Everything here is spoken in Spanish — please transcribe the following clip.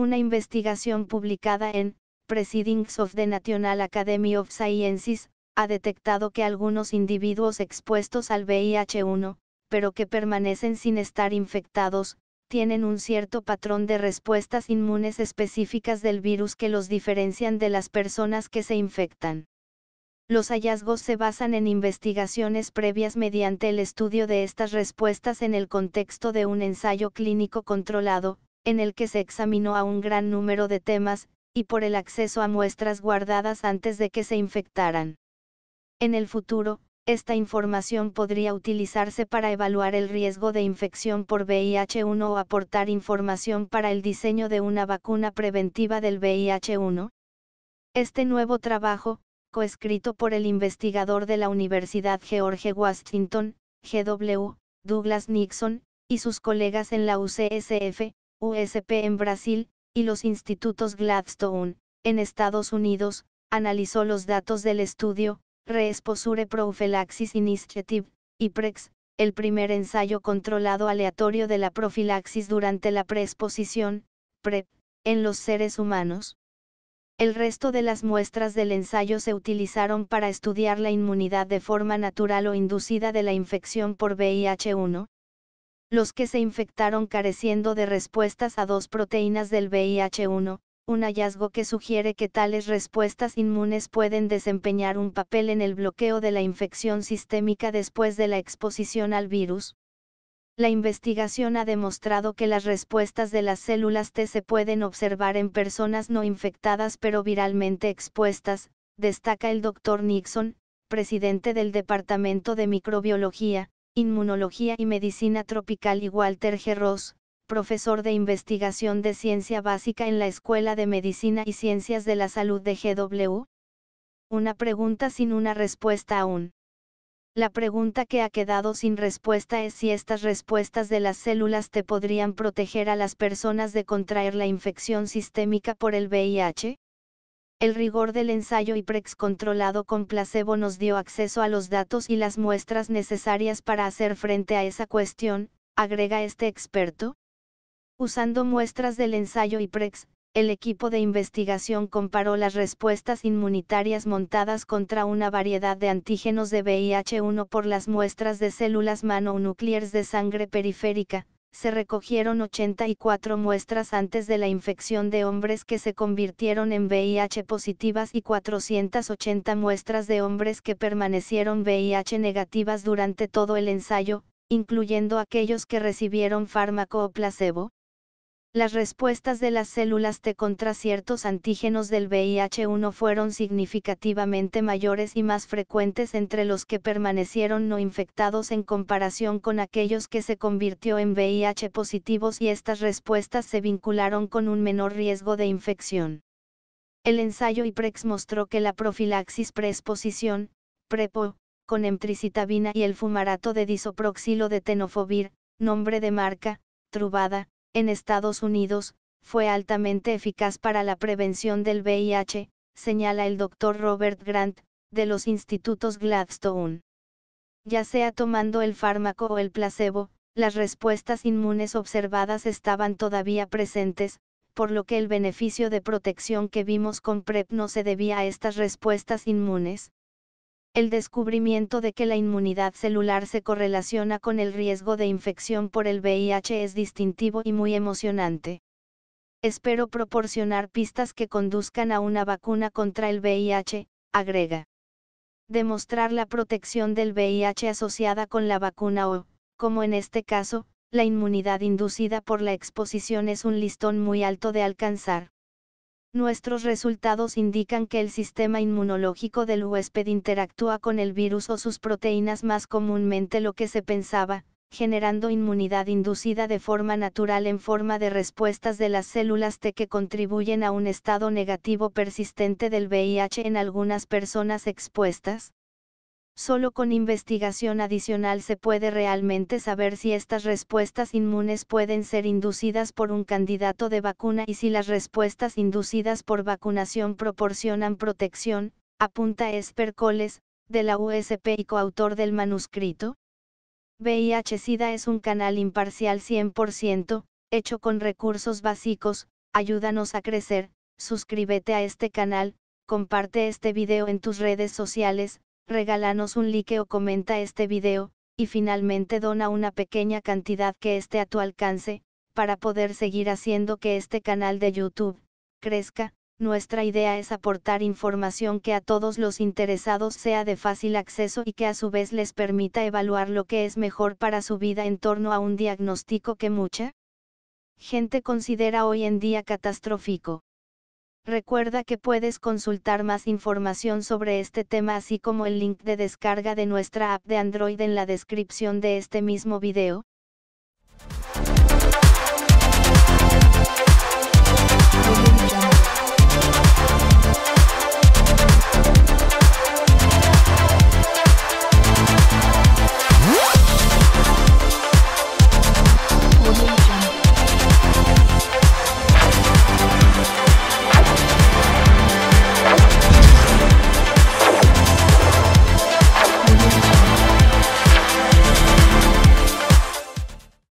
Una investigación publicada en Proceedings of the National Academy of Sciences ha detectado que algunos individuos expuestos al VIH1, pero que permanecen sin estar infectados, tienen un cierto patrón de respuestas inmunes específicas del virus que los diferencian de las personas que se infectan. Los hallazgos se basan en investigaciones previas mediante el estudio de estas respuestas en el contexto de un ensayo clínico controlado, en el que se examinó a un gran número de temas, y por el acceso a muestras guardadas antes de que se infectaran. En el futuro, esta información podría utilizarse para evaluar el riesgo de infección por VIH1 o aportar información para el diseño de una vacuna preventiva del VIH1. Este nuevo trabajo, coescrito por el investigador de la Universidad George Washington, GW, Douglas Nixon, y sus colegas en la UCSF, USP en Brasil, y los institutos Gladstone, en Estados Unidos, analizó los datos del estudio, Reesposure Prophylaxis Initiative, y PREX, el primer ensayo controlado aleatorio de la profilaxis durante la preexposición, PREP, e en los seres humanos. El resto de las muestras del ensayo se utilizaron para estudiar la inmunidad de forma natural o inducida de la infección por VIH1, los que se infectaron careciendo de respuestas a dos proteínas del VIH1, un hallazgo que sugiere que tales respuestas inmunes pueden desempeñar un papel en el bloqueo de la infección sistémica después de la exposición al virus. La investigación ha demostrado que las respuestas de las células T se pueden observar en personas no infectadas pero viralmente expuestas, destaca el Dr. Nixon, presidente del Departamento de Microbiología, Inmunología y Medicina Tropical y Walter Ross, profesor de investigación de ciencia básica en la Escuela de Medicina y Ciencias de la Salud de GW? Una pregunta sin una respuesta aún. La pregunta que ha quedado sin respuesta es si estas respuestas de las células te podrían proteger a las personas de contraer la infección sistémica por el VIH. El rigor del ensayo IPREX controlado con placebo nos dio acceso a los datos y las muestras necesarias para hacer frente a esa cuestión, agrega este experto. Usando muestras del ensayo IPREX, el equipo de investigación comparó las respuestas inmunitarias montadas contra una variedad de antígenos de VIH1 por las muestras de células manonucleares de sangre periférica, se recogieron 84 muestras antes de la infección de hombres que se convirtieron en VIH positivas y 480 muestras de hombres que permanecieron VIH negativas durante todo el ensayo, incluyendo aquellos que recibieron fármaco o placebo, las respuestas de las células T contra ciertos antígenos del VIH1 fueron significativamente mayores y más frecuentes entre los que permanecieron no infectados en comparación con aquellos que se convirtió en VIH positivos y estas respuestas se vincularon con un menor riesgo de infección. El ensayo IPREX mostró que la profilaxis preexposición, PREPO, con emtricitabina y el fumarato de disoproxilo de tenofovir, nombre de marca, Trubada, en Estados Unidos, fue altamente eficaz para la prevención del VIH, señala el doctor Robert Grant, de los institutos Gladstone. Ya sea tomando el fármaco o el placebo, las respuestas inmunes observadas estaban todavía presentes, por lo que el beneficio de protección que vimos con PrEP no se debía a estas respuestas inmunes, el descubrimiento de que la inmunidad celular se correlaciona con el riesgo de infección por el VIH es distintivo y muy emocionante. Espero proporcionar pistas que conduzcan a una vacuna contra el VIH, agrega. Demostrar la protección del VIH asociada con la vacuna o, como en este caso, la inmunidad inducida por la exposición es un listón muy alto de alcanzar. Nuestros resultados indican que el sistema inmunológico del huésped interactúa con el virus o sus proteínas más comúnmente lo que se pensaba, generando inmunidad inducida de forma natural en forma de respuestas de las células T que contribuyen a un estado negativo persistente del VIH en algunas personas expuestas, Solo con investigación adicional se puede realmente saber si estas respuestas inmunes pueden ser inducidas por un candidato de vacuna y si las respuestas inducidas por vacunación proporcionan protección, apunta Coles, de la USP y coautor del manuscrito. VIH-Sida es un canal imparcial 100%, hecho con recursos básicos, ayúdanos a crecer, suscríbete a este canal, comparte este video en tus redes sociales, regálanos un like o comenta este video, y finalmente dona una pequeña cantidad que esté a tu alcance, para poder seguir haciendo que este canal de YouTube, crezca, nuestra idea es aportar información que a todos los interesados sea de fácil acceso y que a su vez les permita evaluar lo que es mejor para su vida en torno a un diagnóstico que mucha gente considera hoy en día catastrófico. Recuerda que puedes consultar más información sobre este tema así como el link de descarga de nuestra app de Android en la descripción de este mismo video.